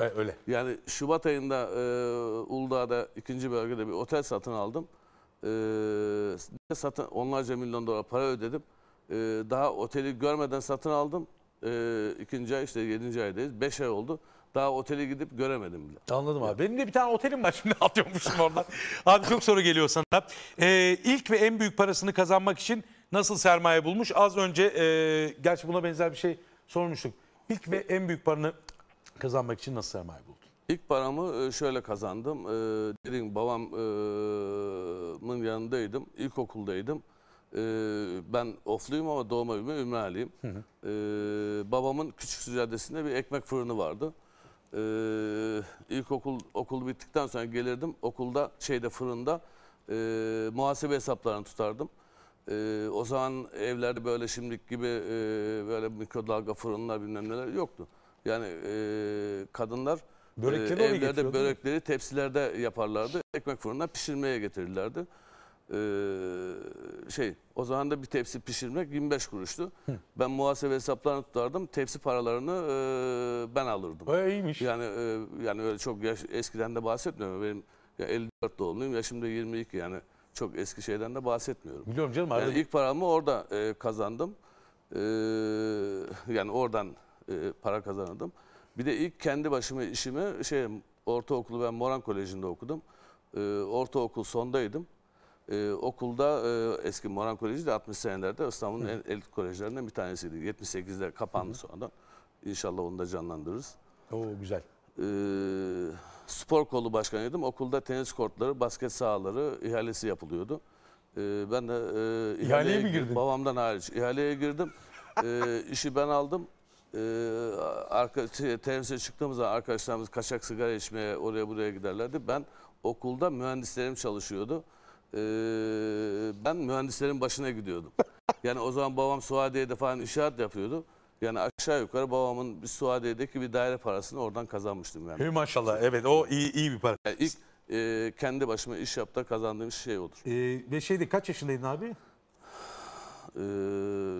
E, öyle. Yani Şubat ayında e, Uludağ'da ikinci bölgede bir otel satın aldım. E, satın onlarca milyon dolar para ödedim. E, daha oteli görmeden satın aldım. E, ikinci ay işte yedinci aydayız. Beş ay oldu. Daha oteli gidip göremedim bile. Anladım abi. Benim de bir tane otelim var şimdi atıyormuşum orada. abi çok soru geliyor sana. Ee, ilk ve en büyük parasını kazanmak için nasıl sermaye bulmuş? Az önce e, gerçi buna benzer bir şey sormuştuk. İlk ve en büyük paranı kazanmak için nasıl sermaye buldun? İlk paramı e, şöyle kazandım. Ee, dediğim babamın e, yanındaydım. İlkokuldaydım. Ee, ben ofluyum ama doğma büyüme Ümraniye'liyim. Ee, babamın küçük sücadesinde bir ekmek fırını vardı. Ee, ilkokul okul bittikten sonra gelirdim. Okulda şeyde fırında e, muhasebe hesaplarını tutardım. Ee, o zaman evlerde böyle şimdiki gibi e, böyle mikrodalga fırınlar bilmem neler yoktu. Yani e, kadınlar Börekleri e, evlerde börekleri mi? tepsilerde yaparlardı. Ekmek fırında pişirmeye getirirlerdi. Ee, şey o zaman da bir tepsi pişirmek 25 kuruştu. Hı. Ben muhasebe hesaplarını tutardım. Tepsi paralarını e, ben alırdım. Baya iyiymiş. Yani e, yani öyle çok yaş, eskiden de bahsetmiyorum. Benim ya 54 doğumluyum. Yaşım da 22 yani çok eski şeyden de bahsetmiyorum. Biliyorum canım. Yani ilk paramı orada e, kazandım. E, yani oradan e, para kazandım. Bir de ilk kendi başıma işimi şey ortaokulu ben Moran Koleji'nde okudum. E, ortaokul sondaydım. E, okulda e, eski Moran Koleji de 60 senelerde İstanbul'un en elit kolejlerinden bir tanesiydi. 78'de kapandı Hı. sonradan. İnşallah onu da canlandırırız. Oo güzel. E, spor kolu başkanıydım. Okulda tenis kortları, basket sahaları ihalesi yapılıyordu. E, ben de e, ihaleye, ihaleye mi girdim? Babamdan hariç ihaleye girdim. e, işi ben aldım e, arka, şey, çıktığımız zaman arkadaşlarımız kaçak sigara içmeye oraya buraya giderlerdi. Ben okulda mühendislerim çalışıyordu. E, ben mühendislerin başına gidiyordum. Yani o zaman babam Suadiye'de falan işaret yapıyordu. Yani aşağı yukarı babamın bir Suadiye'deki bir daire parasını oradan kazanmıştım yani. Hey maşallah evet o iyi iyi bir para. Yani ilk e, kendi başıma iş yapta kazandığım şey olur. Ee, ve şeydi kaç yaşındaydın abi? e,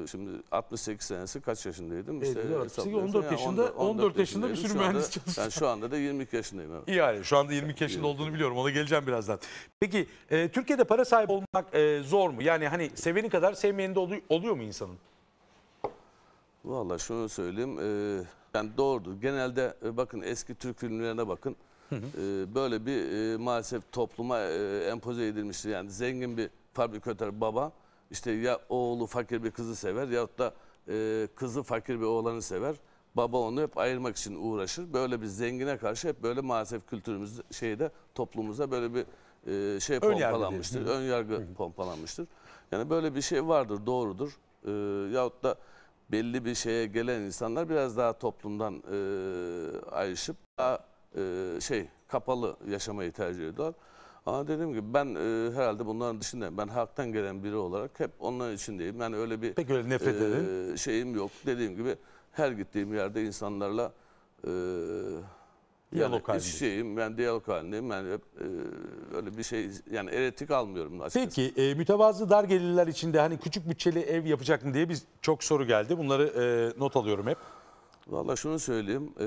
şimdi 68 senesi kaç yaşındaydım? İşte 54, 68, 14 yani yaşında, 14, 14 yaşında bir sürü mühendis çalıştım. Yani şu anda da 22 yaşındayım. Evet. İyi yani şu anda 22 yaşında olduğunu biliyorum. Ona geleceğim birazdan. Peki e, Türkiye'de para sahibi olmak e, zor mu? Yani hani seveni kadar sevmeyeni de oluyor, oluyor mu insanın? Valla şunu söyleyeyim. E, yani doğrudur. Genelde e, bakın eski Türk filmlerine bakın. Hı hı. E, böyle bir e, maalesef topluma e, empoze edilmiştir. Yani zengin bir fabrikatör baba işte ya oğlu fakir bir kızı sever yahut da e, kızı fakir bir oğlanı sever. Baba onu hep ayırmak için uğraşır. Böyle bir zengine karşı hep böyle maalesef kültürümüz şeyde toplumumuza böyle bir e, şey ön pompalanmıştır. Yargı ön yargı pompalanmıştır. Yani böyle bir şey vardır, doğrudur. E, yahut da belli bir şeye gelen insanlar biraz daha toplumdan e, ayrışıp daha e, şey kapalı yaşamayı tercih ediyorlar. Ama dediğim gibi ben e, herhalde bunların dışında ben halktan gelen biri olarak hep onların içindeyim. Yani öyle bir Peki öyle nefret e, edin. e, şeyim yok. Dediğim gibi her gittiğim yerde insanlarla e, Diyalog yani halinde. şeyim ben diyalog halindeyim. Yani hep, e, öyle bir şey yani eretik almıyorum açıkçası. Peki e, mütevazı dar gelirler içinde hani küçük bütçeli ev yapacak mı diye biz çok soru geldi. Bunları e, not alıyorum hep. Valla şunu söyleyeyim. E,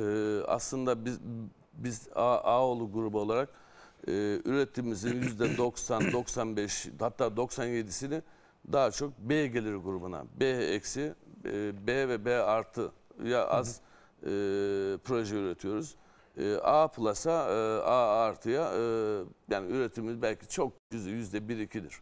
aslında biz biz A, Ağoğlu grubu olarak e, üretimimizin %90-95 hatta 97'sini daha çok B gelir grubuna. B eksi, e, B ve B artı ya az e, proje üretiyoruz. E, A plus'a, e, A artıya e, yani üretimimiz belki çok yüzde yüzde bir ikidir.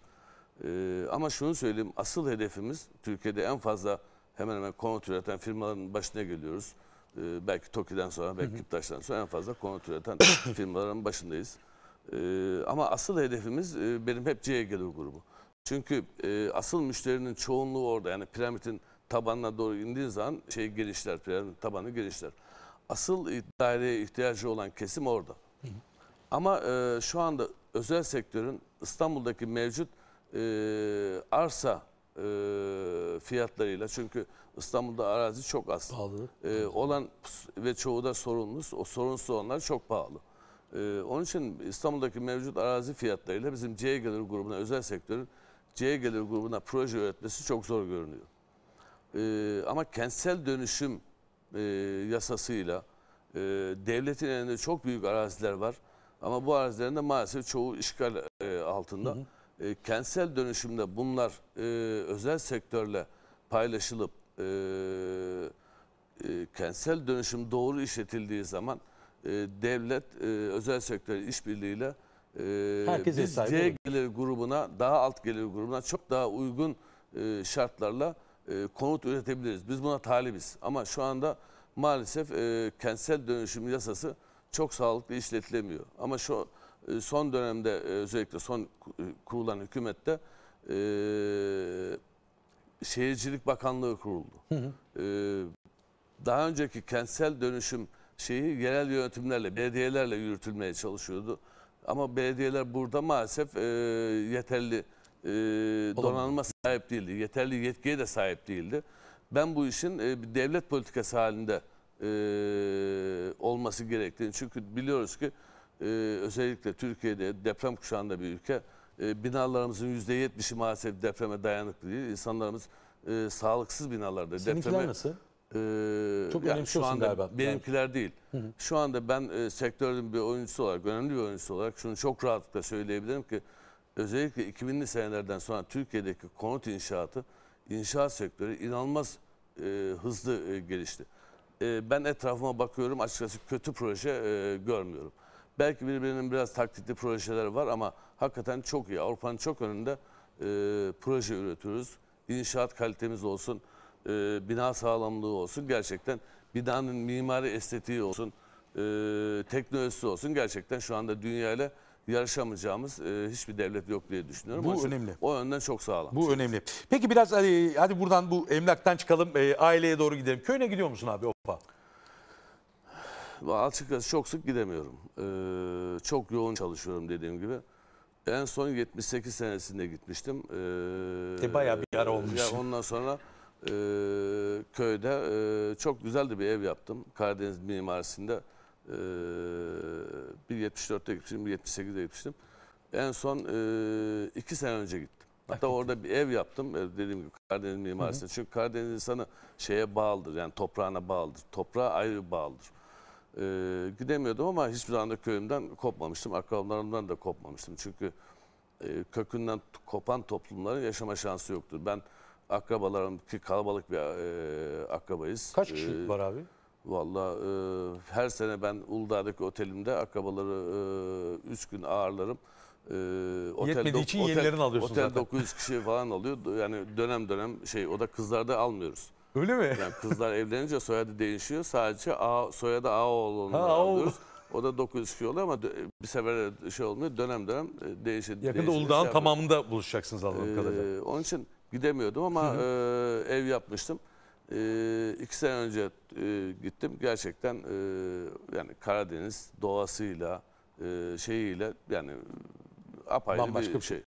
E, ama şunu söyleyeyim asıl hedefimiz Türkiye'de en fazla hemen hemen konut üreten firmaların başına geliyoruz. E, belki TOKİ'den sonra, belki Kiptaş'tan sonra en fazla konut üreten firmaların başındayız. Ee, ama asıl hedefimiz e, benim hep C gelir grubu. Çünkü e, asıl müşterinin çoğunluğu orada. Yani piramidin tabanına doğru indiği zaman şey gelişler, piramidin tabanı gelişler. Asıl daireye ihtiyacı olan kesim orada. Hı hı. Ama e, şu anda özel sektörün İstanbul'daki mevcut e, arsa e, fiyatlarıyla çünkü İstanbul'da arazi çok az. Pahalı. E, olan ve çoğu da sorunlu. O sorunsuz olanlar çok pahalı. Ee, onun için İstanbul'daki mevcut arazi fiyatlarıyla bizim C gelir grubuna, özel sektörün C gelir grubuna proje üretmesi çok zor görünüyor. Ee, ama kentsel dönüşüm e, yasasıyla e, devletin elinde çok büyük araziler var. Ama bu arazilerin de maalesef çoğu işgal e, altında. Hı hı. E, kentsel dönüşümde bunlar e, özel sektörle paylaşılıp e, e, kentsel dönüşüm doğru işletildiği zaman e, devlet e, özel sektör işbirliğiyle e, biz gelir grubuna daha alt gelir grubuna çok daha uygun e, şartlarla konut üretebiliriz. Biz buna talibiz. Ama şu anda maalesef kentsel dönüşüm yasası çok sağlıklı işletilemiyor. Ama şu son dönemde özellikle son kurulan hükümette Şehircilik Bakanlığı kuruldu. Hı hı. E, daha önceki kentsel dönüşüm şeyi yerel yönetimlerle, belediyelerle yürütülmeye çalışıyordu. Ama belediyeler burada maalesef e, yeterli e, donanıma sahip değildi. Yeterli yetkiye de sahip değildi. Ben bu işin e, bir devlet politikası halinde e, olması gerektiğini. Çünkü biliyoruz ki e, özellikle Türkiye'de deprem kuşağında bir ülke. E, binalarımızın %70'i maalesef depreme dayanıklı değil. İnsanlarımız e, sağlıksız binalarda. Seninkiler depreme, nasıl? e, Çok yani şu anda galiba. Benimkiler değil. Hı hı. Şu anda ben e, sektörün bir oyuncusu olarak, önemli bir oyuncusu olarak şunu çok rahatlıkla söyleyebilirim ki özellikle 2000'li senelerden sonra Türkiye'deki konut inşaatı, inşaat sektörü inanılmaz e, hızlı e, gelişti. E, ben etrafıma bakıyorum açıkçası kötü proje e, görmüyorum. Belki birbirinin biraz taklitli projeleri var ama hakikaten çok iyi. Avrupa'nın çok önünde e, proje üretiyoruz. İnşaat kalitemiz olsun e, bina sağlamlığı olsun gerçekten binanın mimari estetiği olsun e, teknolojisi olsun gerçekten şu anda dünyayla yarışamayacağımız e, hiçbir devlet yok diye düşünüyorum. Bu Onun önemli. O yönden çok sağlam. Bu önemli. Peki biraz hadi, hadi buradan bu emlaktan çıkalım e, aileye doğru gidelim. Köyüne gidiyor musun abi Opa? Açıkçası çok sık gidemiyorum. Ee, çok yoğun çalışıyorum dediğim gibi. En son 78 senesinde gitmiştim. Ee, e bayağı bir yara olmuş. Ya ondan sonra e, köyde e, çok güzel de bir ev yaptım. Karadeniz mimarisinde e, ee, 1.74'te gitmiştim, 1.78'de gitmiştim. En son e, iki sene önce gittim. Hatta orada bir ev yaptım e, dediğim gibi Karadeniz mimarisinde. Hı hı. Çünkü Karadeniz insanı şeye bağlıdır yani toprağına bağlıdır. Toprağa ayrı bağlıdır. Ee, gidemiyordum ama hiçbir zaman da köyümden kopmamıştım. akrabalarımdan da kopmamıştım. Çünkü e, kökünden kopan toplumların yaşama şansı yoktur. Ben akrabalarım ki kalabalık bir e, akrabayız. Kaç e, kişi ee, var abi? Valla e, her sene ben Uludağ'daki otelimde akrabaları 3 e, gün ağırlarım. E, otel Yetmediği için otel, yenilerini alıyorsunuz Otel zaten. 900 kişi falan alıyor. Yani dönem dönem şey o da kızlarda almıyoruz. Öyle mi? Yani kızlar evlenince soyadı değişiyor. Sadece A, soyadı Ağoğlu'nu alıyoruz. O da 900 kişi oluyor ama bir sefer şey olmuyor. Dönem dönem e, değişiyor. Yakında Uludağ'ın şey tamamında buluşacaksınız anladığım ee, kadarıyla. Onun için Gidemiyordum ama hı hı. E, ev yapmıştım. E, iki sene önce e, gittim. Gerçekten e, yani Karadeniz doğasıyla, e, şeyiyle yani apayrı Bambaşka bir şey.